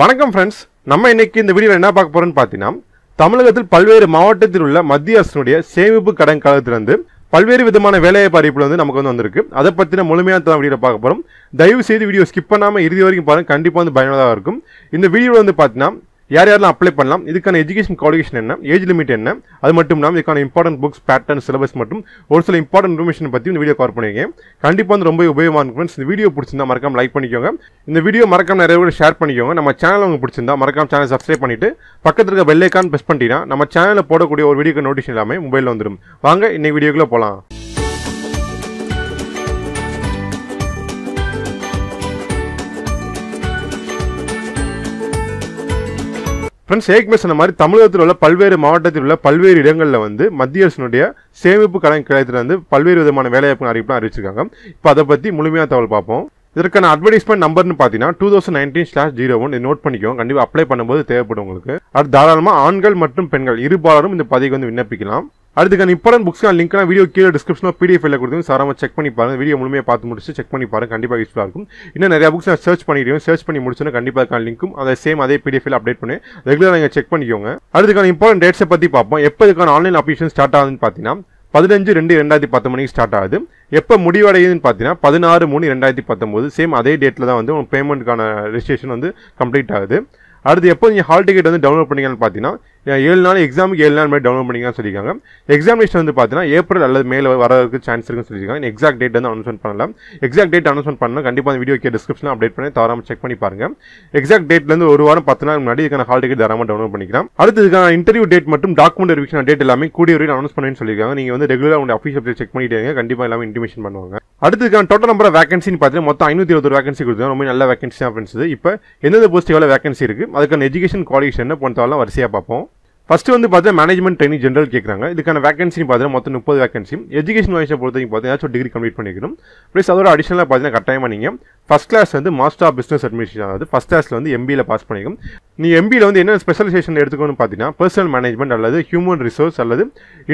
வணக்கம் ஃப்ரெண்ட்ஸ் நம்ம இன்னைக்கு இந்த வீடியோ என்ன பார்க்க போறோம்னு பார்த்தீங்கன்னா தமிழகத்தில் பல்வேறு மாவட்டத்தில் உள்ள மத்திய அரசினுடைய சேமிப்பு கடன் காலத்திலிருந்து பல்வேறு விதமான வேலைவாய்ப்பு அறிவிப்பில் வந்து நமக்கு வந்து வந்திருக்கு அதை பற்றின முழுமையான தான் வீடியோ பார்க்க போகிறோம் தயவு செய்து வீடியோ ஸ்கிப் பண்ணாமல் இறுதி வரைக்கும் பாருங்கள் கண்டிப்பாக வந்து பயனுள்ளதாக இருக்கும் இந்த வீடியோவில் வந்து பார்த்தீங்கன்னா யார் யாரெல்லாம் அப்ளை பண்ணலாம் இதுக்கான எஜுகேஷன் குவாலிஃபிகேஷன் என்ன ஏஜ் லிமிட் என்ன அது மட்டும் இல்லாமல் இதுக்கான இம்பார்ட்டன்ட் புக்ஸ் பேட்டர்ன் சிலபஸ் மற்றும் ஒரு சில இம்பார்ட்டன்ட் இன்ஃபர்மேஷன் பற்றி இந்த வீடியோ கவர் பண்ணிங்க கண்டிப்பாக வந்து ரொம்ப உபயோகமாக இருக்கும் இந்த வீடியோ பிடிச்சிருந்தா மறக்காம லைக் பண்ணிக்கோங்க இந்த வீடியோ மறக்காம நிறைய பேர் ஷேர் பண்ணிக்கோங்க நம்ம சேனல் உங்களுக்கு பிடிச்சிருந்தா மறக்காம சேனல் சப்ஸ்கிரைப் பண்ணிட்டு பக்கத்தில் இருக்க பெல்லைக்கான் பெஸ்ட் பண்ணிட்டீங்கன்னா நம்ம சேனலில் போடக்கூடிய ஒரு வீடியோக்கு நோட்டிஃபிகேஷன் எல்லாமே மொபைலில் வந்துடும் வாங்க இன்னைக்கு வீடியோக்குள்ளே போகலாம் ஃப்ரெண்ட்ஸ் ஏற்கனவே சொன்ன மாதிரி தமிழகத்தில் உள்ள பல்வேறு மாவட்டத்தில் உள்ள பல்வேறு இடங்களில் வந்து மத்திய அரசினுடைய சேமிப்பு கடன் கிளையத்தில் வந்து பல்வேறு விதமான வேலைவாய்ப்பு அறிவிப்புலாம் அறிவிச்சிருக்காங்க இப்போ அதை பற்றி முழுமையாக தகவல் பார்ப்போம் இதற்கான அட்வர்டைஸ்மெண்ட் நம்பர்னு பார்த்தீங்கன்னா two thousand nineteen slash zero one note பண்ணிக்கோங்க கண்டிப்பாக அப்ளை பண்ணும்போது தேவைப்படும் உங்களுக்கு அது தாராளமாக ஆண்கள் மற்றும் பெண்கள் இருபாலரும் இந்த பதவிக்கு வந்து விண்ணப்பிக்கலாம் அதுக்கான இம்பார்ட்டன் புக்ஸ்க்கான லிங்க்னா வீடியோ கீழே டிஸ்கிரிப்ஷனில் பிடிஎஃப் கொடுத்து சாராமல் செக் பண்ணி பாருங்க வீடியோ முழுமையாக பார்த்து முடிச்சு செக் பண்ணி பாருங்க கண்டிப்பாக யூஸ்ஃபுல்லாக இருக்கும் இன்னும் நிறைய புக்ஸ் நான் சர்ச் பண்ணிடுவோம் சர்ச் பண்ணி முடிச்சுனா கண்டிப்பாக இருக்கான லிங்க்கும் அதை சேம் அதே பிடிஎஃப்ல அப்டேட் பண்ணி ரெகுலராக நீங்கள் செக் பண்ணிக்கோங்க அதுக்கான இம்பார்ட்டன் டேட்ஸை பற்றி பார்ப்போம் எப்போ இதுக்கான ஆன்லைன் அப்ளிகேஷன் ஸ்டார்ட் ஆகுதுன்னு பார்த்தீங்கன்னா பதினஞ்சு ரெண்டு ரெண்டாயிரத்தி பத்து மணிக்கு ஸ்டார்ட் ஆகுது எப்போ முடிவடையுதுன்னு பார்த்தீங்கன்னா பதினாறு மூணு ரெண்டாயிரத்தி பத்தொம்போது சேம் அதே டேட்டில் தான் வந்து உங்கள் பேமெண்ட்டுக்கான ரிஜிஸ்ட்ரேஷன் வந்து கம்ப்ளீட் ஆகுது அடுத்து எப்போ நீங்கள் ஹால் டிக்கெட் வந்து டவுன்லோட் பண்ணிங்கன்னு பார்த்தீங்கன்னா ஏழு நாள் எக்ஸாமுக்கு ஏழு நாள் மாதிரி டவுன்லோட் பண்ணிங்கன்னு சொல்லியிருக்காங்க எக்ஸாமினேஷன் வந்து பார்த்தீங்கன்னா ஏப்ரல் அல்லது மேலே வரதுக்கு சான்ஸ் இருக்குன்னு சொல்லியிருக்காங்க எக்ஸாக்ட் டேட் வந்து அனௌன்ஸ் பண்ணலாம் எக்ஸாக்ட் டேட் அனௌன்ஸ் பண்ணலாம் கண்டிப்பாக அந்த வீடியோக்கு டிஸ்கிரிப்ஷன் அப்டேட் பண்ணி தவறாமல் செக் பண்ணி பாருங்க எக்ஸாக்ட் டேட்லேருந்து ஒரு வாரம் பத்து நாள் முன்னாடி இதுக்கான ஹால் டிக்கெட் தராமல் டவுன்லோட் பண்ணிக்கலாம் அடுத்து இதுக்கான இன்டர்வியூ டேட் மட்டும் டாக்குமெண்ட் ரிவிஷன் டேட் எல்லாமே கூடிய வரையில் அனௌன்ஸ் பண்ணுன்னு சொல்லியிருக்காங்க நீங்கள் வந்து ரெகுலராக உங்களுடைய அஃபீஷியல் செக் பண்ணிட்டு கண்டிப்பாக எல்லாமே இன்டிமேஷன் பண்ணுவாங்க அடுத்ததுக்கான டோட்டல் நம்பர் வேகன்சின்னு பார்த்தீங்கன்னா மொத்தம் ஐநூற்றி இருபது வேகன்சி கொடுத்தோம் ரொம்ப நல்ல வேகன்சி அப்படின்னு ஃப்ரெண்ட்ஸ் இப்போ எந்தெந்த போஸ்ட் எவ்வளோ வேகன்சி இருக்குது அதுக்கான எஜுகேஷன் குவாலிஃபிகேஷன் என்ன வரிசையாக பார்ப்போம் ஃபஸ்ட்டு வந்து பார்த்தீங்கன்னா மேனேஜ்மெண்ட் ட்ரைனிங் ஜென்ரல் கேட்குறாங்க இதுக்கான வேகன்சி பார்த்தீங்கன்னா மொத்தம் முப்பது வேகன்சி எஜுகேஷன் வைஸை பொறுத்த வரைக்கும் பார்த்தீங்கன்னா டிகிரி கம்ப்ளீட் பண்ணிக்கணும் ப்ளஸ் அதோட அடிஷனலாக பார்த்தீங்கன்னா கட்டாயமாக நீங்கள் ஃபஸ்ட் கிளாஸ் வந்து மாஸ்டர் ஆஃப் பிஸ்னஸ் அட்மினிஸ்ட்ரேஷன் அதாவது ஃபஸ்ட் கிளாஸில் வந்து எம்பியில் பாஸ் பண்ணிக்கும் நீ எம்பியில் வந்து என்ன ஸ்பெஷலைசேஷன் எடுத்துக்கணும்னு பார்த்தீங்கன்னா பர்சனல் மேனேஜ்மெண்ட் அல்லது ஹியூமன் ரிசோர்ஸ் அல்லது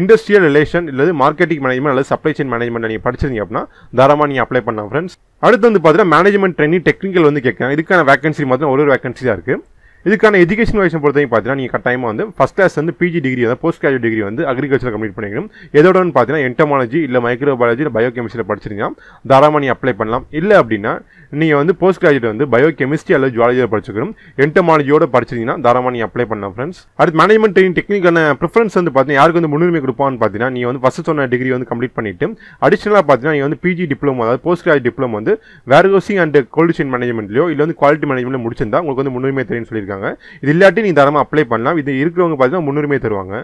இண்டஸ்ட்ரியல் ரிலேஷன் இல்லது மார்க்கெட்டிங் மேனேஜ்மெண்ட் அல்லது சப்ளை செயின் மேனேஜ்மெண்ட் நீங்கள் படிச்சிருந்தீங்க அப்படின்னா தாராளமாக நீங்கள் அப்ளை பண்ணலாம் ஃப்ரெண்ட்ஸ் அடுத்து வந்து பார்த்தீங்கன்னா மேனேஜ்மெண்ட் ட்ரெயினிங் டெக்னிக்கல் வந்து கேட்குறாங்க இதுக்கான வேகன்சி மாத்திரம் ஒரு ஒரு வேகன்சி தான் இருக்குது இதுக்கான எஜுகேஷன் வைஸ் பொறுத்தவரைக்கும் பார்த்தீங்கன்னா நீங்கள் கட்டாயமாக வந்து ஃபஸ்ட் கிளாஸ் வந்து பிஜி டிகிரி வந்து போஸ்ட் கிராஜுவேட் டிகிரி வந்து அக்ரிகல்ச்சர் கம்ப்ளீட் பண்ணிக்கணும் எதோடன்னு பார்த்தீங்கன்னா என்டமாலஜி இல்லை பயாலஜி இல்லை பயோ கெமிஸ்ட்ரியில் படிச்சிருந்தீங்கன்னா தாராளமாக நீ அப்ளை பண்ணலாம் இல்லை அப்படின்னா நீங்கள் வந்து போஸ்ட் கிராஜுவேட் வந்து பயோ கெமிஸ்ட்ரி அல்லது ஜுவாலஜியில் படிச்சுக்கணும் என்டமாலஜியோட படிச்சிருந்தீங்கன்னா தாராளமாக நீ அப்ளை பண்ணலாம் ஃப்ரெண்ட்ஸ் அடுத்து மேனேஜ்மெண்ட் டெக்னிக்கான ப்ரிஃபரன்ஸ் வந்து பார்த்தீங்கன்னா யாருக்கு வந்து முன்னுரிமை கொடுப்பான்னு பார்த்தீங்கன்னா நீங்கள் வந்து ஃபஸ்ட் சொன்ன டிகிரி வந்து கம்ப்ளீட் பண்ணிட்டு அடிஷனலாக பார்த்தீங்கன்னா நீங்கள் வந்து பிஜி டிப்ளமோ அதாவது போஸ்ட் கிராஜுவேட் டிப்ளமோ வந்து வேர் அண்ட் கோல்டு செயின் மேனேஜ்மெண்ட்லையோ இல்லை வந்து குவாலிட்டி மேனேஜ்மெண்ட்டில் முடிச்சிருந்தா உங்களுக்கு வந்து முன்னுரிமை தெரியும் சொல்லியிருக்காங்க சொல்லியிருக்காங்க இது இல்லாட்டி நீ தரமாக அப்ளை பண்ணலாம் இது இருக்கிறவங்க பார்த்தீங்கன்னா முன்னுரிமை தருவாங்க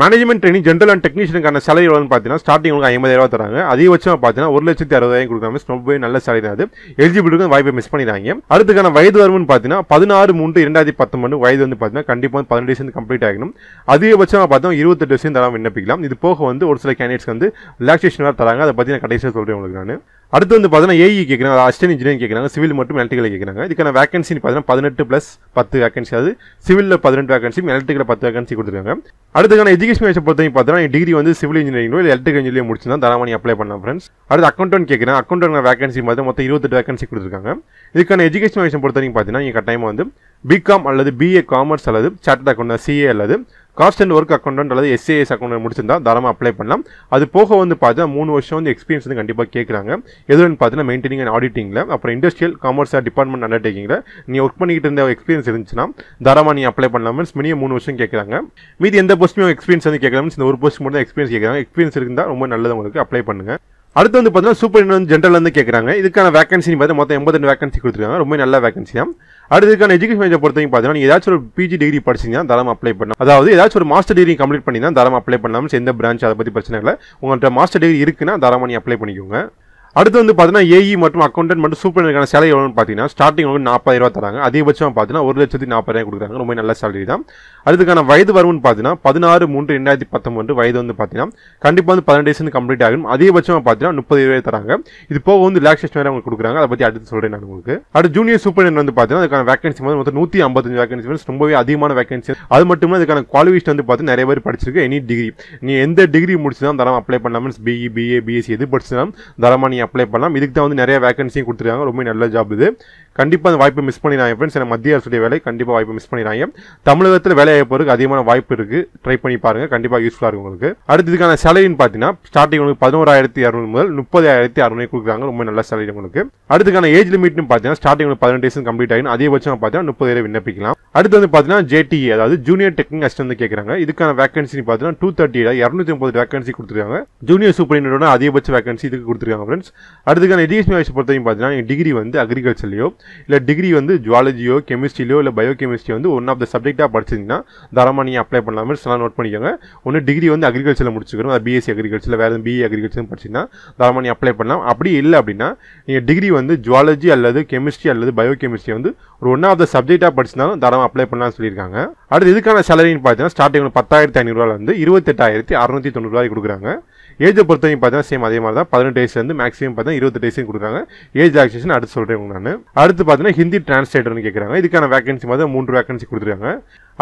மேனேஜ்மெண்ட் ட்ரைனிங் ஜென்ரல் அண்ட் டெக்னீஷியனுக்கான சேலரி எவ்வளோன்னு பார்த்தீங்கன்னா ஸ்டார்டிங் உங்களுக்கு ஐம்பதாயிரரூவா தராங்க அதிகபட்சம் பார்த்தீங்கன்னா ஒரு லட்சத்தி அறுபதாயிரம் கொடுக்குறாங்க ரொம்பவே நல்ல சேலரி அது எலிஜிபிலிட்டி வாய்ப்பை மிஸ் பண்ணிடுறாங்க அடுத்துக்கான வயது வரும்னு பார்த்தீங்கன்னா பதினாறு மூன்று இரண்டாயிரத்தி பத்தொன்பது வயது வந்து பார்த்தீங்கன்னா கண்டிப்பாக வந்து பதினெட்டு வயசு கம்ப்ளீட் ஆகணும் அதிகபட்சமாக பார்த்தோம் இருபத்தெட்டு வயசு தரம் விண்ணப்பிக்கலாம் இது போக வந்து ஒரு சில கேண்டிடேட்ஸ் வந்து ரிலாக்ஸேஷன் வேறு தராங்க அதை பற்றி நான் கடைசியாக சொல்கிறேன் உங்களுக்கு நான் அடுத்து வந்து பார்த்தீங்கன்னா ஏஇ e கேட்குறாங்க அஸ்டன் இன்ஜினியர் கேட்குறாங்க சிவில் மட்டும் எலக்ட்ரிகல் கேட்குறாங்க இதுக்கான வேகன்சி பார்த்தீங்கன்னா பதினெட்டு ப்ளஸ் பத்து வேகன்சி அது சிவிலில் பதினெட்டு வேகன்சி எலக்ட்ரிகல் பத்து வேகன்சி கொடுத்துருக்காங்க அடுத்துக்கான எஜுகேஷன் வயசை பொறுத்தவரைக்கும் பார்த்தீங்கன்னா டிகிரி வந்து சிவில் இன்ஜினியரிங் இல்லை எலக்ட்ரிகல் இன்ஜினியர் முடிச்சுன்னா தாராளமாக அப்ளை பண்ணலாம் ஃப்ரெண்ட்ஸ் அடுத்து அக்கௌண்ட் கேட்குறேன் அக்கௌண்ட் வேகன்சி பார்த்தீங்கன்னா மொத்தம் இருபத்தெட்டு வேகன்சி கொடுத்துருக்காங்க இதுக்கான எஜுகேஷன் வயசை பொறுத்தவரைக்கும் பார்த்தீங்கன்னா இங்கே கட்டாயமாக வந்து பிகாம் அல்லது பிஏ காமர்ஸ் அல்லது சார்ட்டர்ட் அக்கௌண்ட் சிஏ அல்லது காஸ்ட் அண்ட் ஒர்க் அக்கௌண்ட் அல்லது எஸ்ஏஎஸ் அக்கௌண்ட் முடிச்சிருந்தா தாராளமாக அப்ளை பண்ணலாம் அது போக வந்து பார்த்தா மூணு வருஷம் வந்து எக்ஸ்பீரியன்ஸ் வந்து கண்டிப்பாக கேட்குறாங்க எதுன்னு பார்த்தீங்கன்னா மெயின்டெனிங் அண்ட் ஆடிட்டிங்கில் அப்புறம் இண்டஸ்ட்ரியல் காமர்ஸ் டிபார்ட்மெண்ட் அண்டர்டேக்கிங்கில் நீ ஒர்க் பண்ணிக்கிட்டு இருந்த எக்ஸ்பீரியன்ஸ் இருந்துச்சுன்னா தாராளமாக நீ அப்ளை பண்ணலாம் மீன்ஸ் மினிமம் மூணு வருஷம் கேட்குறாங்க மீதி எந்த போஸ்ட்டுமே எக்ஸ்பீரியன்ஸ் வந்து கேட்கலாம் இந்த ஒரு போஸ்ட் மட்டும் எக்ஸ்பீரியன்ஸ் கேட்குறாங்க எக்ஸ்பீரியன்ஸ் இருந்தால் ரொம்ப நல்லது உங்களுக்கு அப்ளை பண்ணுங்கள் அடுத்து வந்து பார்த்தீங்கன்னா சூப்பர் இன்டென்ட் ஜென்ரல் வந்து கேட்குறாங்க இதுக்கான வேகன்சி பார்த்தா மொத்தம் எண்பத்தெண்டு வேகன்சி கொடுத்துருக்காங்க ரொம்ப நல்ல வேகன்சி தான் அடுத்ததுக்கான எஜுகேஷன் பொறுத்தவரைக்கும் பார்த்தீங்கன்னா ஏதாச்சும் ஒரு பிஜி டிகிரி படிச்சிங்கன்னா தரம் அப்ளை பண்ணலாம் அதாவது ஏதாச்சும் ஒரு மாஸ்டர் டிகிரி கம்ப்ளீட் பண்ணி தான் தரம் அப்ளை பண்ணாமல் எந்த பிரான்ச் அதை பற்றி பிரச்சனை இல்லை உங்கள்கிட்ட மாஸ்டர் டிகிரி இருக்குன்னா தரமாக நீ அப்ளை பண்ணிக்கோங்க அடுத்து வந்து பார்த்தீங்கன்னா ஏஇ e மற்றும் அக்கௌண்டன்ட் மட்டும் சூப்பர் சேலை எவ்வளோன்னு பார்த்தீங்கன்னா ஸ்டார்டிங் வந்து ரூபா தராங்க அதிகபட்சம் பார்த்தீங்கன்னா ஒரு லட்சத்தி ரூபாய் கொடுக்குறாங்க ரொம்ப நல்ல சேலரி தான் அதுக்கான வயது வரும்னு பார்த்தீங்கன்னா பதினாறு மூன்று ரெண்டாயிரத்தி பத்தொன்பது வயது வந்து பார்த்தீங்கன்னா கண்டிப்பாக வந்து பதினெட்டு வயசு கம்ப்ளீட் ஆகும் அதிகபட்சமாக பார்த்தீங்கன்னா முப்பது ரூபாய் தராங்க இது போக வந்து ரிலாக்ஸேஷன் வேறு அவங்க கொடுக்குறாங்க அதை பற்றி அடுத்து சொல்கிறேன் நான் உங்களுக்கு அடுத்து ஜூனியர் சூப்பரன் வந்து பார்த்தீங்கன்னா அதுக்கான வேகன்சி வந்து மொத்தம் நூற்றி ஐம்பத்தஞ்சு வேகன்சி வந்து ரொம்பவே அதிகமான வேகன்சி அது மட்டும் அதுக்கான குவாலிஃபிகேஷன் வந்து பார்த்தீங்கன்னா நிறைய பேர் படிச்சிருக்கு எனி டிகிரி நீ எந்த டிகிரி முடிச்சு தான் தரம் அப்ளை பண்ணாமல் பிஇ பிஏ பிஎஸ்சி e, எது தான் தரமாக அப்ளை பண்ணலாம் இதுக்கு தான் வந்து நிறைய வேகன்சியும் கொடுத்துருக்காங்க ரொம்ப நல்ல ஜாப் இது கண்டிப்பாக அந்த வாய்ப்பை மிஸ் பண்ணிடுறாங்க ஃப்ரெண்ட்ஸ் ஏன்னா மத்திய அரசுடைய வேலை கண்டிப்பாக வாய்ப்பு மிஸ் பண்ணிடுறாங்க தமிழகத்தில் வேலை வாய்ப்புக்கு அதிகமான வாய்ப்பு இருக்குது ட்ரை பண்ணி பாருங்கள் கண்டிப்பாக யூஸ்ஃபுல்லாக இருக்கும் உங்களுக்கு அடுத்து இதுக்கான சேலரின்னு பார்த்தீங்கன்னா ஸ்டார்டிங் உங்களுக்கு பதினோராயிரத்தி அறுநூறு முதல் முப்பதாயிரத்தி அறுநூறு கொடுக்குறாங்க ரொம்ப நல்ல சேலரி உங்களுக்கு அடுத்துக்கான ஏஜ் லிமிட்னு பார்த்தீங்கன்னா ஸ்டார்டிங் உங்களுக்கு பதினெட்டு வயசு கம்ப்ளீட் ஆகும் அதிகபட்சம் பார்த்தீங்கன்னா முப்பது பேரை விண்ணப்பிக்கலாம் அடுத்து வந்து பார்த்தீங்கன்னா ஜேடிஏ e, அதாவது ஜூனியர் டெக்னிக் அஸ்ட் வந்து கேட்குறாங்க இதுக்கான வேகன்சி பார்த்தீங்கன்னா டூ தேர்ட்டி இரநூத்தி ஒன்பது வேகன்சி கொடுத்துருக்காங்க ஜூனியர் சூப்பர் சூப்பரிண்டோட அதிகபட்ச வேகன்சி இதுக்கு கொடுத்துருக்காங்க ஃப்ரெண்ட்ஸ் அடுத்துக்கான எஜுகேஷன் வயசு பொறுத்தவரைக்கும் பார்த்தீங்கன்னா டிகிரி வந்து அக்ரிகல்ச்சர்லையோ இல்லை டிகிரி வந்து ஜுவாலஜியோ கெமிஸ்ட்ரியிலோ இல்லை பயோ கெமிஸ்ட்ரி வந்து ஒன் ஆஃப் த சப்ஜெக்டாக படிச்சிங்கன்னா தரமாக நீங்கள் அப்ளை பண்ணலாம் மாதிரி நோட் பண்ணிக்கோங்க ஒன்று டிகிரி வந்து அக்ரிகல்ச்சரில் முடிச்சுக்கணும் அது பிஎஸ்சி அக்ரிகல்ச்சரில் வேறு எதுவும் பிஏ அக்ரிகல்ச்சர் படிச்சிங்கன்னா தரமாக நீ அப்ளை பண்ணலாம் அப்படி இல்லை அப்படின்னா நீங்கள் டிகிரி வந்து ஜுவாலஜி அல்லது கெமிஸ்ட்ரி அல்லது பயோ கெமிஸ்ட்ரி வந்து ஒரு ஒன் ஆஃப் த சப்ஜெக்டாக படிச்சிருந்தாலும் தரம் அப்ளை பண்ணலாம்னு சொல்லியிருக்காங்க அடுத்து இதுக்கான சேலரின்னு பார்த்தீங்கன்னா ஸ்டார்டிங் பத்தாயிரத்தி ஐநூறுரூவாலேருந்து இருபத்தெட்டாயிரத்தி அறுநூற்றி தொண்ணூறுவாய் கொடுக்குறாங்க ஏஜை பொறுத்த வரைக்கும் பார்த்தீங்கன்னா சேம் அதே மாதிரி தான் பதினெட்டு வயசுலேருந்து மேக்ஸிமம் பார்த்தீங்கன்னா இருபத்தெட்டு வயசு கொடுக்குறாங்க ஏஜ் ஆக்சேஷன் அடுத்து சொல்கிறேன் நான் அடுத்து பார்த்தீங்கன்னா ஹிந்தி டிரான்ஸ்லேட்டர்னு கேட்குறாங்க இதுக்கான வேகன்சி மாதிரி மூன்று வேகன்சி கொடுத்துருக்காங்க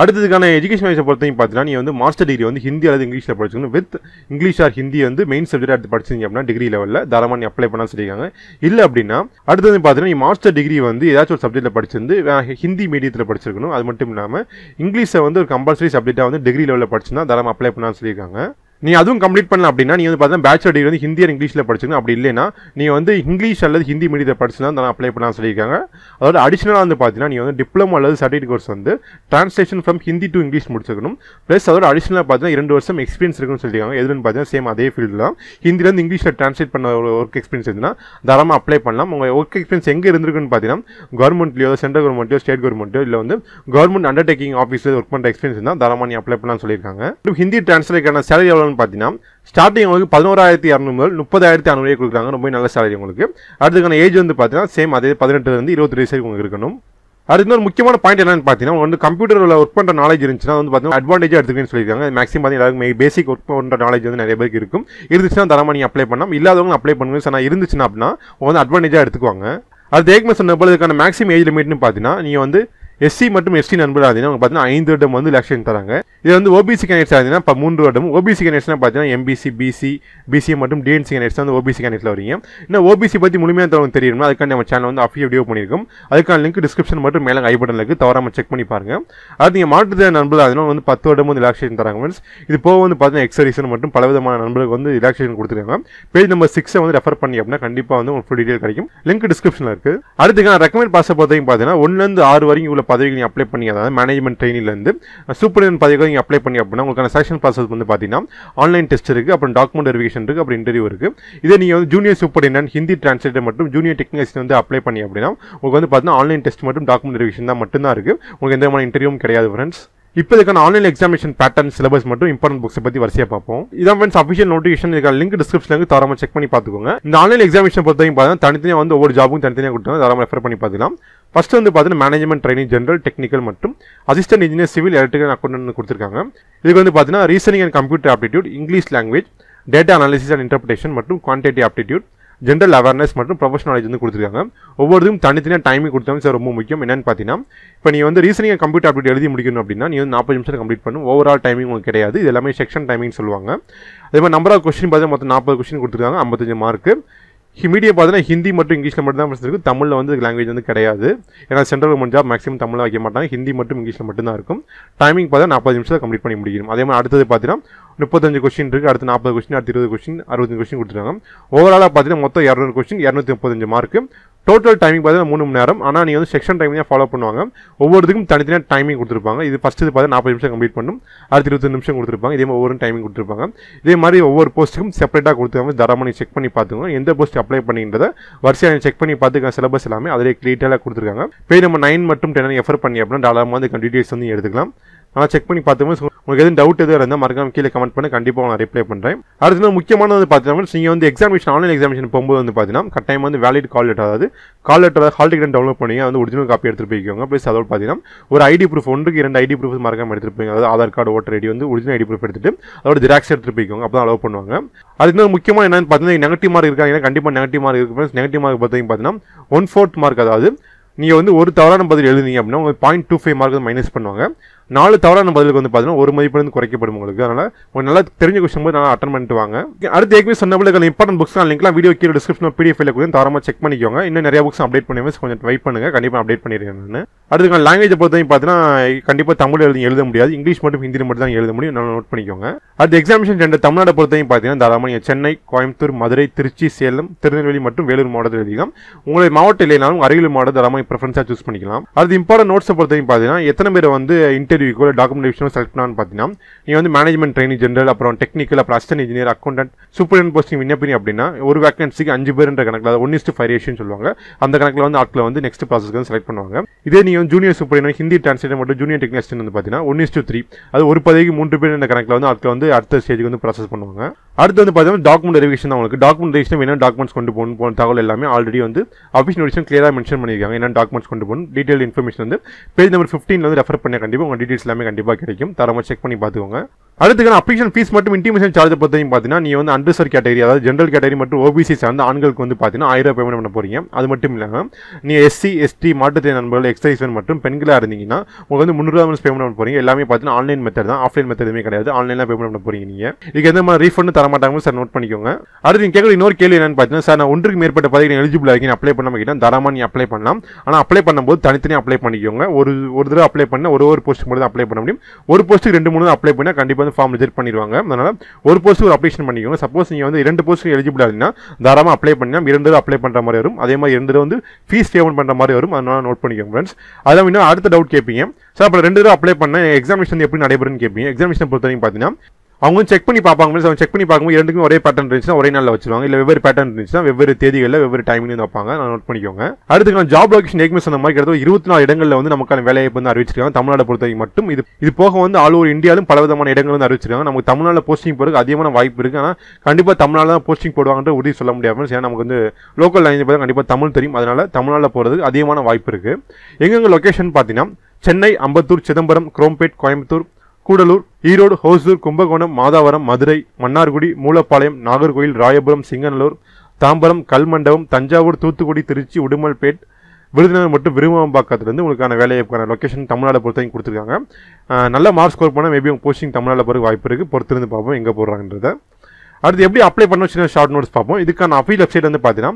அடுத்ததுக்கான எஜுகேஷன் வயசை பொறுத்தையும் பார்த்தீங்கன்னா நீ வந்து மாஸ்டர் டிகிரி வந்து ஹிந்தி அல்லது இங்கிலீஷில் படிச்சுக்கணும் வித் இங்கிலீஷ் ஆர் ஹிந்தி வந்து மெயின் சப்ஜெக்ட் எடுத்து படிச்சிங்க அப்படின்னா டிகிரி லெவலில் தாராளமாக நீ அப்ளை பண்ண சொல்லியிருக்காங்க இல்லை அப்படின்னா அடுத்தது பார்த்தீங்கன்னா நீ மாஸ்டர் டிகிரி வந்து ஏதாச்சும் ஒரு சப்ஜெக்ட்டில் படிச்சிருந்து ஹிந்தி மீடியத்தில் படிச்சிருக்கணும் அது மட்டும் இல்லாமல் இங்கிலீஷை வந்து ஒரு கம்பல்சரி சப்ஜெக்டாக வந்து டிகிரி லெவலில் படிச்சுன்னா தாராளமாக அப்ளை பண்ணான்னு சொல்லியிருக்காங்க நீ அதுவும் கம்ப்ளீட் பண்ணல அப்படின்னா நீ வந்து பார்த்தீங்கன்னா பேச்சலர் டிகிரி வந்து ஹிந்தி இங்கிலீஷில் படிச்சுக்கணும் அப்படி இல்லைன்னா நீ வந்து இங்கிலீஷ் அல்லது ஹிந்தி மீடியத்தை படிச்சுனா தான் அப்ளை பண்ணலாம் சொல்லியிருக்காங்க அதாவது அடிஷனலாக வந்து பார்த்தீங்கன்னா நீ வந்து டிப்ளமோ அல்லது சர்டிஃபிகேட் கோர்ஸ் வந்து translation from Hindi to English முடிச்சுக்கணும் ப்ளஸ் அதோட அடிஷனலாக பார்த்தீங்கன்னா இரண்டு வருஷம் எக்ஸ்பீரியன்ஸ் இருக்குன்னு சொல்லியிருக்காங்க எதுன்னு பார்த்தீங்கன்னா சேம் அதே ஃபீல்டு தான் ஹிந்திலேருந்து இங்கிலீஷில் ட்ரான்ஸ்லேட் பண்ண ஒரு ஒர்க் எக்ஸ்பீரியன்ஸ் இருந்துன்னா தரமாக அப்ளை பண்ணலாம் உங்கள் ஒர்க் எக்ஸ்பீரியன்ஸ் எங்கே இருந்திருக்குன்னு பார்த்தீங்கன்னா கவர்மெண்ட்லையோ சென்ட்ரல் கவர்மெண்ட்டோ ஸ்டேட் கவர்மெண்ட்டோ இல்லை வந்து கவர்மெண்ட் அண்டர்டேக்கிங் ஆஃபீஸில் ஒர்க் பண்ணுற எக்ஸ்பீரியன்ஸ் இருந்தால் தரமாக நீ அப்ளை பண்ணலாம்னு சொல்லியிருக்காங்க ஹிந்தி ட்ரான்ஸ்லேட்டுக்கான சேலரி எவ்வளோ கொடுக்குறாங்கன்னு பார்த்தீங்கன்னா ஸ்டார்டிங் உங்களுக்கு பதினோராயிரத்தி இரநூறு முதல் முப்பதாயிரத்தி அறுநூறு கொடுக்குறாங்க ரொம்ப நல்ல சேலரி உங்களுக்கு அடுத்ததுக்கான ஏஜ் வந்து பார்த்தீங்கன்னா சேம் அதே பதினெட்டுலேருந்து இருபத்தி வயசு வரைக்கும் உங்களுக்கு இருக்கணும் அடுத்து ஒரு முக்கியமான பாயிண்ட் என்னன்னு பார்த்தீங்கன்னா வந்து கம்ப்யூட்டரில் ஒர்க் பண்ணுற நாலேஜ் இருந்துச்சுன்னா வந்து பார்த்தீங்கன்னா அட்வான்டேஜ் எடுத்துக்கணும்னு சொல்லியிருக்காங்க மேக்ஸிமம் பார்த்தீங்கன்னா பேசிக் ஒர்க் பண்ணுற நாலேஜ் வந்து நிறைய பேருக்கு இருக்கும் இருந்துச்சுன்னா தரமாக நீங்கள் அப்ளை பண்ணலாம் இல்லாதவங்க அப்ளை பண்ணுங்க ஆனால் இருந்துச்சுன்னா அப்படின்னா வந்து அட்வான்டேஜாக எடுத்துக்குவாங்க அது ஏற்கனவே சொன்ன போல இதுக்கான மேக்ஸிமம் ஏஜ் லிமிட்னு பார்த்தீங்கன்னா நீங்கள் வந்து எஸ்சி மற்றும் எஸ்டி நண்பர் ஆகுதுன்னா பார்த்தீங்கன்னா ஐந்து வருடம் வந்து எலெக்ஷன் தராங்க இது வந்து ஓபிசி கேண்டிடேட்ஸ் ஆகுதுன்னா இப்போ மூன்று வருடம் ஓபிசி கேண்டிடேட்ஸ்னா பார்த்தீங்கன்னா எம்பிசி பிசி பிசி மற்றும் டிஎன்சி கேண்டிடேட்ஸ் வந்து ஓபிசி கேண்டிடேட்டில் வரீங்க இன்னும் ஓபிசி பற்றி முழுமையாக தகவல் தெரியணும்னா அதுக்கான நம்ம சேனல் வந்து அஃபிய வீடியோ பண்ணிருக்கும் அதுக்கான லிங்க் டிஸ்கிரிப்ஷன் மட்டும் மேலே ஐ பட்டன் இருக்குது தவறாமல் செக் பண்ணி பாருங்க அது நீங்கள் மாற்றுத்த நண்பர் அதனால வந்து பத்து வருடம் வந்து ரிலாக்ஸேஷன் தராங்க மீன்ஸ் இது போக வந்து பார்த்தீங்கன்னா எக்ஸரிசன் மற்றும் பலவிதமான நண்பர்களுக்கு வந்து ரிலாக்ஸேஷன் கொடுத்துருக்காங்க பேஜ் நம்பர் சிக்ஸை வந்து ரெஃபர் பண்ணி அப்படின்னா கண்டிப்பாக வந்து உங்களுக்கு ஃபுல் டீட்டெயில் கிடைக்கும் லிங்க் டிஸ்கிரிப்ஷனில் இருக்குது நான் ரெக்கமெண்ட் பாஸை பார்த்தீங்க பார்த்தீங்கன்னா ஒன்றுலேருந்து ஆறு வரைக்கும் உள்ள பதவிக்கு நீங்கள் அப்ளை பண்ணி அதாவது மேனேஜ்மெண்ட் ட்ரெயினிலேருந்து சூப்பர்வைசர் பதவிக்கு நீங்கள் அப்ளை பண்ணி அப்படின்னா உங்களுக்கான செலக்ஷன் ப்ராசஸ் வந்து பார்த்தீங்கன்னா ஆன்லைன் டெஸ்ட் இருக்குது அப்புறம் டாக்குமெண்ட் வெரிஃபிகேஷன் இருக்குது அப்புறம் இன்டர்வியூ இருக்குது இதே நீங்கள் வந்து ஜூனியர் சூப்பர்டென்டென்ட் ஹிந்தி டிரான்ஸ்லேட்டர் மற்றும் ஜூனியர் டெக்னிகல் வந்து அப்ளை பண்ணி அப்படின்னா உங்களுக்கு வந்து பார்த்தீங்கன்னா ஆன்லைன் டெஸ்ட் மற்றும் டாக்குமெண்ட் வெரிஃபிகேஷன் தான் மட்டும்தான் இருக்குது உங்களுக்கு எந்த விதமான இன்டர்வியூவும் கிடையாது ஃப்ரெண்ட்ஸ் இப்போ இதுக்கான ஆன்லைன் எக்ஸாமினேஷன் பேட்டர்ன் சிலபஸ் மட்டும் இம்பார்ட்டன்ட் புக்ஸை பற்றி வரிசையாக பார்ப்போம் இதான் ஃப்ரெண்ட்ஸ் அஃபிஷியல் நோட்டிஃபிகேஷன் இதுக்கான லிங்க் டிஸ்கிரிப்ஷன் தரமாக செக் பண்ணி பார்த்துக்கோங்க இந்த ஆன்லைன் எக்ஸாமினேஷன் பொறுத்தவரைக்கும் பார்த்தீங்கன்னா தனித்தனியாக வந்து ஒவ்வொரு ஜாபுக்கும் தனித்தனியாக கொடுத்தாங்க தாராளமாக ரெஃபர் பண்ணி பார்த்துக்கலாம் ஃபர்ஸ்ட் வந்து பார்த்தீங்கன்னா மேனேஜ்மெண்ட் ட்ரைனிங் ஜென்ரல் டெக்னிக்கல் மற்றும் assistant engineer civil electrical account கொடுத்துருக்காங்க இதுக்கு வந்து பார்த்தீங்கன்னா reasoning and computer aptitude English language data analysis and interpretation மற்றும் குவான்டிட்டி ஆப்டிடியூட் ஜென்ரல் அவேர்னஸ் மற்றும் ப்ரொஃபஷனல் நாலேஜ் வந்து கொடுத்துருக்காங்க ஒவ்வொருத்தையும் தனித்தனியாக டைமிங் கொடுத்தாங்க சார் ரொம்ப முக்கியம் என்னென்னு பார்த்தீங்கன்னா இப்போ நீ வந்து ரீசனிங் கம்ப்யூட்டர் அப்டேட் எழுதி முடிக்கணும் அப்படின்னா நீ வந்து நாற்பது நிமிஷம் கம்ப்ளீட் பண்ணும் ஓவரால் டைமிங் உங்களுக்கு கிடையாது இது எல்லாமே செக்ஷன் டைமிங் சொல்லுவாங்க அதே மாதிரி நம்பர் ஆஃப் கொஸ்டின் பார்த்தா மொத்தம் நாற்பது கொஸ்டின் கொடுத்துருக்காங்க ஐம்பத்தஞ்சு மார்க்கு மீடியா பார்த்தீங்கன்னா ஹிந்தி மற்றும் இங்கிலீஷில் மட்டும் தான் இருக்குது தமிழில் வந்து லாங்குவேஜ் வந்து கிடையாது ஏன்னா சென்ட்ரல் கவர்மெண்ட் ஜாப் மேக்ஸிமம் தமிழில் வைக்க மாட்டாங்க ஹிந்தி மற்றும் இங்கிலீஷில் மட்டும்தான் இருக்கும் டைமிங் பார்த்தா நாற்பது நிமிஷத்தில் கம்ப்ளீட் பண்ணி முடியும் அதே மாதிரி அடுத்தது பார்த்தீங்கன்னா முப்பத்தஞ்சு கொஸ்டின் இருக்குது அடுத்து நாற்பது கொஸ்டின் அடுத்து இருபது கொஸ்டின் அறுபத்தஞ்சு கொஸ்டின் கொடுத்துருக்காங்க ஓவராலாக பார்த்தீங்கன்னா மொத்தம் இரநூறு கொஸ்டின் இரநூத்தி முப்பத்தஞ்சு மார்க்கு டோட்டல் டைமிங் பார்த்தீங்கன்னா மூணு மணி நேரம் ஆனால் நீங்கள் வந்து செக்ஷன் டைமிங் தான் ஃபாலோ பண்ணுவாங்க ஒவ்வொருத்துக்கும் தனித்தனியாக டைமிங் கொடுத்துருப்பாங்க இது ஃபஸ்ட்டு பார்த்தா நாற்பது நிமிஷம் கம்ப்ளீட் பண்ணும் அடுத்து இருபத்தி நிமிஷம் கொடுத்துருப்பாங்க இதே மாதிரி ஒவ்வொரு டைமிங் கொடுத்துருப்பாங்க இதே மாதிரி ஒவ்வொரு போஸ்ட்டுக்கும் செப்பரேட்டாக கொடுத்துருவாங்க தரமாக நீ செக் பண்ணி பார்த்துக்கோங்க எந்த போஸ்ட் அப்ளை பண்ணின்றத வரிசையாக செக் பண்ணி பார்த்துக்க சிலபஸ் எல்லாமே அதிலே டீட்டெயிலாக கொடுத்துருக்காங்க போய் நம்ம நைன் மட்டும் டென் எஃபர் பண்ணி அப்படின்னா டாலமாக வந்து டீட்டெயில்ஸ் வந்து எடுத்துக்கலாம் ஆனால் செக் பண்ணி பார்த்தோம்னா உங்களுக்கு எதுவும் டவுட் எதுவும் இருந்தால் மறக்காம கீழே கமெண்ட் பண்ணி கண்டிப்பாக நான் ரிப்ளை பண்ணுறேன் அடுத்து முக்கியமான வந்து பார்த்தீங்கன்னா நீங்கள் வந்து எக்ஸாமினேஷன் ஆன்லைன் எக்ஸாமினேஷன் போகும்போது வந்து பார்த்தீங்கன்னா கட்டாயம் வந்து வேலிட் கால் லெட்டர் அதாவது call letter hall ticket download பண்ணி வந்து ஒரிஜினல் காப்பி எடுத்துகிட்டு போய்க்கோங்க ப்ளஸ் அதோட பார்த்தீங்கன்னா ஒரு ஐடி ப்ரூஃப் ஒன்றுக்கு இரண்டு ஐடி ப்ரூஃப் மறக்காம எடுத்துகிட்டு போய்ங்க அதாவது ஆதார் கார்டு ஓட்டர் ஐடி வந்து ஒரிஜினல் ஐடி ப்ரூஃப் எடுத்துட்டு அதோட ஜெராக்ஸ் எடுத்துகிட்டு போய்க்கோங்க அப்போ தான் அலோவ் பண்ணுவாங்க அதுக்கு முக்கியமாக என்னென்னு பார்த்தீங்கன்னா நெகட்டிவ் மார்க் இருக்காங்க கண்டிப்பாக நெகட்டிவ் மார்க் இருக்கு நெகட்டிவ் மார்க் பார்த்தீங்கன்னா ஒன் ஃபோர்த் மார்க் அதாவது நீங்கள் வந்து ஒரு தவறான பதில் எழுதிங்க அப்படின்னா உங்களுக்கு point two five mark minus பண்ணுவாங்க நாலு தவறான பதிலுக்கு வந்து பார்த்தீங்கன்னா ஒரு மதிப்பெண் குறைக்கப்படும் உங்களுக்கு அதனால் ஒரு நல்லா தெரிஞ்ச கொஸ்டின் போது நல்லா அட்டன் பண்ணிட்டு வாங்க அடுத்து ஏற்கனவே சொன்னபோது இம்பார்ட்டன்ட் புக்ஸ் லிங்க்லாம் வீடியோ கீழே டிஸ்கிரிப்ஷன் பிடிஎஃப் ஃபைல கொடுத்து தாராளமாக செக் பண்ணிக்கோங்க இன்னும் நிறைய புக்ஸ் அப்டேட் பண்ணுவேன் கொஞ்சம் வெயிட் பண்ணுங்கள் கண்டிப்பாக அப்டேட் பண்ணிடுறேன் நான் அடுத்து லாங்குவேஜ் பொறுத்தவரைக்கும் பார்த்தீங்கன்னா கண்டிப்பாக தமிழ் எழுதி எழுத முடியாது இங்கிலீஷ் மட்டும் ஹிந்தி மட்டும் தான் எழுத முடியும் நல்லா நோட் பண்ணிக்கோங்க அடுத்து எக்ஸாமினேஷன் ரெண்டு தமிழ்நாடு பொறுத்தவரைக்கும் பார்த்தீங்கன்னா தாராளமாக நீங்கள் சென்னை கோயம்புத்தூர் மதுரை திருச்சி சேலம் திருநெல்வேலி மற்றும் வேலூர் மாவட்டத்தில் எழுதிக்கலாம் உங்களுடைய மாவட்டம் இல்லைனாலும் அரியலூர் மாவட்டம் தாராளமாக ப்ரிஃபரன்ஸாக சூஸ் பண்ணிக்கலாம் அது இம்பார்ட்டன் நோட்ஸை பொறுத்தவரைக்கும் பார்த்தீங்கன்னா எத்தனை பேர் வந்து இன்டர் இன்ஜினியர் டாக்குமெண்ட் விஷயம் செலக்ட் பண்ணு பார்த்தீங்கன்னா நீங்கள் வந்து மேனேஜ்மெண்ட் ட்ரைனிங் ஜென்ரல் அப்புறம் டெக்னிக்கல் அப்புறம் அசிஸ்டன்ட் இன்ஜினியர் அக்கௌண்டன்ட் சூப்பரன் போஸ்டிங் விண்ணப்பினி அப்படின்னா ஒரு வேக்கன்சிக்கு அஞ்சு பேருன்ற கணக்கில் அது ஒன் இஸ்ட் ஃபைவ் ரேஷன் சொல்லுவாங்க அந்த கணக்கில் வந்து ஆட்களை வந்து நெக்ஸ்ட் ப்ராசஸ்க்கு வந்து செலக்ட் பண்ணுவாங்க இதே நீங்கள் ஜூனியர் சூப்பர் ஹிந்தி டிரான்ஸ்லேட்டர் மட்டும் ஜூனியர் டெக்னிஷியன் வந்து பார்த்தீங்கன்னா ஒன் இஸ்ட் த்ரீ அது ஒரு பதவிக்கு மூன்று பேர் என்ற கணக்கில் வந்து ஆட்களை வந்து அடுத்த ஸ்டேஜுக்கு வந்து ப்ராசஸ் பண்ணுவாங்க அடுத்து வந்து பார்த்தீங்கன்னா டாக்குமெண்ட் ரிவிஷன் தான் உங்களுக்கு டாக்குமெண்ட் ரிவிஷன் வேணும் டாக்குமெண்ட்ஸ் கொண்டு போகணும் போன தகவல் எல்லாமே ஆல்ரெடி வந்து ஆஃபீஸ் நோட்டிஷன் கிளியராக மென்ஷன் பண்ணியிருக்காங்க என்ன டாக்குமெண்ட்ஸ் கொண்டு போகணும் டீட்டெயில் இன்ஃபர்மேஷன் வந்து பேஜ் நம்பர் ஃபிஃப்டீன் வந்து ரெஃபர் பண்ண கண்டிப்பாக உங்கள் டீட்டெயில்ஸ் எல்லாமே கண்டிப்பாக கிடைக்கும் தரமாக செக் பண்ணி பார்த்துக்கோங்க அடுத்துக்கான அப்ளிகேஷன் ஃபீஸ் மட்டும் இன்டிமேஷன் சார்ஜ் பார்த்தீங்க பார்த்தீங்கன்னா நீ வந்து அண்டர்சர் கேட்டகரி அதாவது ஜென்ரல் கேட்டகரி மற்றும் ஓபிசி சார்ந்த ஆண்களுக்கு வந்து பார்த்தீங்கன்னா ஆயிரம் பேமெண்ட் பண்ண போகிறீங்க அது மட்டும் இல்லாமல் நீ எஸ்சி எஸ்டி மாற்றுத்திறன் நண்பர்கள் எக்ஸைஸ் மற்றும் பெண்களாக இருந்தீங்கன்னா உங்களுக்கு வந்து முந்நூறுவா பேமெண்ட் பண்ண போகிறீங்க எல்லாமே பார்த்தீங்கன்னா ஆன்லைன் மெத்தட் தான் ஆஃப்லைன் மெத்தட் எதுவுமே கிடையாது ஆன்லைனில் பேமெண்ட் பண்ண போகிறீங்க நீங்கள் இதுக்கு எந்த மாதிரி ரீஃபண்ட் தர மாட்டாங்க சார் நோட் பண்ணிக்கோங்க அடுத்து நீங்கள் கேட்குற இன்னொரு கேள்வி என்னன்னு பார்த்தீங்கன்னா சார் நான் ஒன்றுக்கு மேற்பட்ட பதவி எலிஜிபிள் ஆகி அப்ளை பண்ண கேட்டால் தரமாக நீ அப்ளை பண்ணலாம் ஆனால் அப்ளை பண்ணும்போது தனித்தனியாக அப்ளை பண்ணிக்கோங்க ஒரு ஒரு தடவை அப்ளை பண்ண ஒரு ஒரு போஸ்ட் மட்டும் அப்ளை பண்ண முடியும் ஒரு போஸ்ட்டுக்கு ரெண்டு மூணு அப்ளை பண்ணால் கண்டிப்பாக வந்து ஃபார்ம் ரிஜெக்ட் பண்ணிடுவாங்க அதனால் ஒரு போஸ்ட்டு ஒரு அப்ளிகேஷன் பண்ணிக்கோங்க சப்போஸ் நீங்கள் வந்து இரண்டு போஸ்ட்டுக்கு எலிஜிபிள் ஆகுதுன்னா தாராளமாக அப்ளை பண்ணால் இரண்டு அப்ளை பண்ணுற மாதிரி வரும் அதே மாதிரி இரண்டு வந்து ஃபீஸ் பேமெண்ட் பண்ணுற மாதிரி வரும் அதனால் நோட் பண்ணிக்கோங்க ஃப்ரெண்ட்ஸ் அதான் இன்னும் அடுத்த டவுட் கேட்பீங்க சார் அப்புறம் ரெண்டு தடவை அப்ளை பண்ணேன் எக்ஸாமினேஷன் எப்படி நடைபெறும்னு கேட்பீங்க எக்ஸாமினேஷன் பொறுத்த வரைக்கும் பார்த்தீங்கன்னா அவங்க செக் பண்ணி பார்ப்பாங்க அவங்க செக் பண்ணி பார்க்கும்போது இரண்டுக்கும் ஒரே பேட்டர்ன் இருந்துச்சுன்னா ஒரே நாளில் வச்சிருவாங்க இல்லை வெவ்வேறு பேட்டர்ன் இருந்துச்சுன்னா வெவ்வேறு தேதிகளில் வெவ்வேறு டைம்லேருந்து வைப்பாங்க நான் நோட் பண்ணிக்கோங்க அடுத்து நான் ஜாப் லொகேஷன் ஏற்கனவே சொன்ன மாதிரி கிட்டத்தட்ட இருபத்தி நாலு இடங்களில் வந்து நமக்கான வேலையை வந்து அறிவிச்சிருக்காங்க தமிழ்நாடு பொறுத்தவரைக்கும் மட்டும் இது இது போக வந்து ஆல் ஓவர் இந்தியாவிலும் பல விதமான இடங்கள் வந்து அறிவிச்சிருக்காங்க நமக்கு தமிழ்நாட்டில் போஸ்டிங் போகிறதுக்கு அதிகமான வாய்ப்பு இருக்குது ஆனால் கண்டிப்பாக தமிழ்நாடு தான் போஸ்டிங் போடுவாங்கன்ற உறுதி சொல்ல முடியாது ஏன்னா நமக்கு வந்து லோக்கல் லாங்குவேஜ் பார்த்தா கண்டிப்பாக தமிழ் தெரியும் அதனால் தமிழ்நாட்டில் போகிறதுக்கு அதிகமான வாய்ப்பு இருக்குது எங்கெங்கே லொக்கேஷன் பார்த்தீங்கன்னா சென்னை அம்பத்தூர் சிதம்பரம் குரோம்பேட் கோயம்புத்தூர் கூடலூர் ஈரோடு ஹோசூர் கும்பகோணம் மாதாவரம் மதுரை மன்னார்குடி மூலப்பாளையம் நாகர்கோயில் ராயபுரம் சிங்கநல்லூர் தாம்பரம் கல்மண்டபம் தஞ்சாவூர் தூத்துக்குடி திருச்சி உடுமல்பேட் விருதுநகர் மற்றும் விரும்பம்பாக்கத்திலிருந்து உங்களுக்கான வேலைக்கான லொக்கேஷன் தமிழ்நாடு பொறுத்தவரைக்கும் கொடுத்துருக்காங்க நல்ல மார்க் ஸ்கோர் பண்ணால் மேபி உங்கள் போஸ்டிங் தமிழ்நாடு போகிற வாய்ப்பு இருக்குது பொறுத்திருந்து பார்ப்போம் எங்கே போடுறாங்கன்றத அடுத்து எப்படி அப்ளை பண்ண சின்ன ஷார்ட் நோட்ஸ் பார்ப்போம் இதுக்கான அஃபீல் வெப்சைட் வந்து பார்த்தீங்கன்னா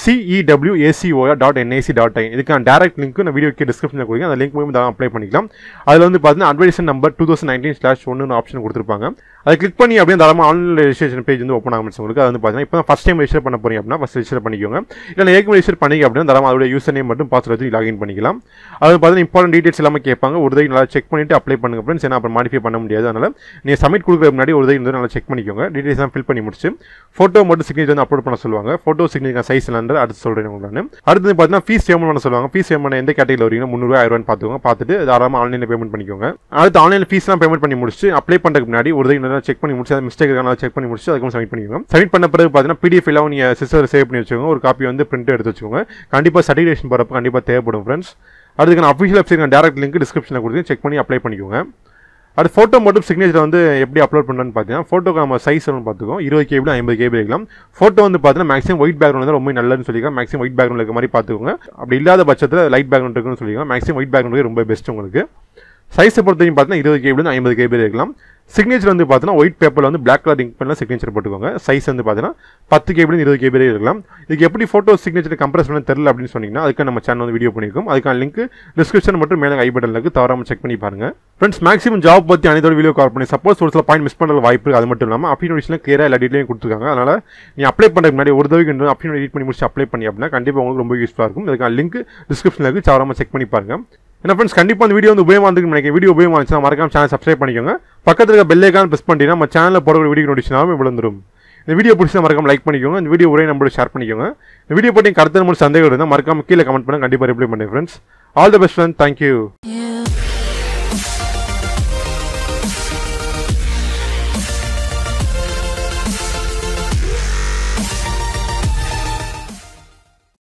CEWACOR dot NIC dot in இதுக்கான டேரக்ட் லிங்க்கு நான் வீடியோக்கு டிஸ்கிரிப்ஷனில் கொடுங்க அந்த லிங்க் மூலியம் தான் அப்ளை பண்ணிக்கலாம் அதில் வந்து பார்த்தீங்கன்னா advertisement number two thousand nineteen slash ஒன்று ஆப்ஷன் கொடுத்துருப்பாங்க அதை கிளிக் பண்ணி அப்படியே தரமாக ஆன்லைன் ரெஜிஸ்ட்ரேஷன் பேஜ் வந்து ஓப்பன் ஆகும் உங்களுக்கு அது வந்து பார்த்தீங்கன்னா இப்போ ஃபஸ்ட் டைம் ரெஜிஸ்டர் பண்ண போகிறீங்க அப்படின்னா ஃபஸ்ட் ரெஜிஸ்டர் பண்ணிக்கோங்க இல்லை ஏற்கனவே ரெஜிஸ்டர் பண்ணி அப்படின்னா தாராளமாக அதோட யூசர் நேம் மட்டும் பாஸ்வேர்ட் வச்சு லாகின் பண்ணிக்கலாம் அது பார்த்தீங்கன்னா இம்பார்ட்டன்ட் டீட்டெயில்ஸ் எல்லாமே கேட்பாங்க ஒரு தடவை நல்லா செக் பண்ணிட்டு அப்ளை பண்ணுங்க அப்படின்னு ஏன்னா அப்புறம் மாடிஃபை பண்ண முடியாது அதனால் நீங்கள் சப்மிட் கொடுக்குற முன்னாடி ஒரு தடவை நல்லா செக் பண்ணிக்கோங்க டீட்டெயில்ஸ் தான் ஃபில் பண்ணி முடிச்சு ஃபோட்டோ மட்டும் சிக்னேச்சர் வந்து அப்லோட் பண்ண சொல்லுவாங்க ஃபோட்டோ சிக்னேச்சர் சைஸ் என்னன்றது அடுத்து சொல்கிறேன் உங்களுக்கு அடுத்து பார்த்தீங்கன்னா ஃபீஸ் பேமெண்ட் பண்ண சொல்லுவாங்க ஃபீஸ் பேமெண்ட் எந்த கேட்டகரியில் வரீங்கன்னா முந்நூறுவா ஆயிரம் பார்த்துக்கோங்க பார்த்துட்டு தாராளமாக ஆன்லைனில் பேமெண்ட் பண்ணிக்கோங்க அடுத்து ஆன்லைன் ஃபீஸ்லாம் பேமெண்ட் பண்ணி முடிச்சு அப்ளை பண்ணுறதுக்கு முன்னாடி ஒரு தடவை செக் பண்ணி முடிச்சு அது மிஸ்டேக் இருக்கான செக் பண்ணி முடிச்சு அதுக்கு சப்மிட் பண்ணிக்கோங்க சப்மிட் பண்ண பிறகு பார்த்தீங்கன்னா பிடிஎஃப் எல்லாம் நீங்கள் சிஸ்டர் சேவ் பண்ணி வச்சுக்கோங்க ஒரு காப்பி வந்து பிரிண்ட் எடுத்து வச்சுக்கோங்க கண்டிப்பாக சர்டிஃபிகேஷன் போகிறப்ப கண்டிப்பாக தேவைப்படும் ஃப்ரெண்ட்ஸ் அதுக்கு நான் அஃபிஷியல் வெப்சைட் டேரக்ட் லிங்க் டிஸ்கிரிப்ஷனில் கொடுத்து செக் பண்ணி அப்ளை பண்ணிக்கோங்க அது ஃபோட்டோ மட்டும் சிக்னேச்சர் வந்து எப்படி அப்லோட் பண்ணுறேன்னு பார்த்தீங்கன்னா ஃபோட்டோக்கு நம்ம சைஸ் ஒன்று பார்த்துக்கோம் இருபது கேபிள் ஐம்பது கேபிள் இருக்கலாம் ஃபோட்டோ வந்து பார்த்தீங்கன்னா மேக்ஸிமம் ஒயிட் பேக்ரவுண்ட் ரொம்ப நல்லதுன்னு சொல்லிக்கலாம் மேக்ஸிமம் ஒயிட் பேக்ரவுண்ட் இருக்க மாதிரி பார்த்துக்கோங்க அப்படி இல்லாத பட்சத்தில் லைட் பேக்ரவுண்ட் இருக்குன்னு சொல்லிக்கலாம் மேக்ஸிமம் ஒயிட் பேக்ரவுண்ட் ரொம்ப பெஸ்ட் உங்களுக்கு சைஸை பொறுத்தையும் பார்த்தீங்கன்னா இருபது கேபிலேருந்து ஐம்பது கேபி இருக்கலாம் சிக்னேச்சர் வந்து பார்த்தீங்கன்னா ஒயிட் பேப்பரில் வந்து பிளாக் கலர் இங்க் பண்ணலாம் சிக்னேச்சர் போட்டுக்கோங்க சைஸ் வந்து பார்த்தீங்கன்னா பத்து கேபிலேருந்து இருபது கேபி இருக்கலாம் இதுக்கு எப்படி ஃபோட்டோ சிக்னேச்சர் கம்ப்ரஸ் பண்ண தெரியல அப்படின்னு சொன்னீங்கன்னா அதுக்கு நம்ம சேனல் வந்து வீடியோ பண்ணியிருக்கோம் அதுக்கான லிங்க் டிஸ்கிரிப்ஷன் மட்டும் மேலே ஐ பட்டன் இருக்குது தவறாமல் செக் பண்ணி பாருங்கள் ஃப்ரெண்ட்ஸ் மேக்ஸிமம் ஜாப் பற்றி அனைத்தோட வீடியோ கால் பண்ணி சப்போஸ் ஒரு சில பாயிண்ட் மிஸ் பண்ணுற வாய்ப்பு இருக்குது அது மட்டும் இல்லாமல் அப்ளிகேஷன் கிளியராக எல்லா டீட்டையும் கொடுத்துருக்காங்க அதனால் நீ அப்ளை பண்ணுறதுக்கு முன்னாடி ஒரு தவிக்கு அப்ளிகேஷன் எடிட் பண்ணி முடிச்சு அப்ளை பண்ணி அப்படின்னா கண்டிப்பாக உங்களுக்கு ரொம்ப யூஸ்ஃபுல்லாக இருக்கும் அதுக்கான லிங்க் டிஸ்கிரிப்ஷனில் இருக்குது தவறாமல் செக் பண்ணி பாருங்கள் என்ன ஃப்ரெண்ட்ஸ் கண்டிப்பாக அந்த வீடியோ வந்து உபயோகமாக இருக்கு நினைக்கிறேன் வீடியோ உபயோகமாக இருந்துச்சுன்னா மறக்காம சேனல் சப்ஸ்கிரைப் பண்ணிக்கோங்க பக்கத்தில் இருக்க பெல்லைக்கான பிரஸ் பண்ணிட்டீங்கன்னா நம்ம சேனலில் போகிற வீடியோ நோட்டிஷனாகவும் விழுந்துடும் இந்த வீடியோ பிடிச்சா மறக்காம லைக் பண்ணிக்கோங்க இந்த வீடியோ உரையை நம்மளோட ஷேர் பண்ணிக்கோங்க இந்த வீடியோ பற்றி கருத்து நம்ம சந்தேகம் இருந்தால் மறக்காம கீழே கமெண்ட் பண்ணுங்க கண்டிப்பாக ரிப்ளை பண்ணுங்க friends all the best friend thank you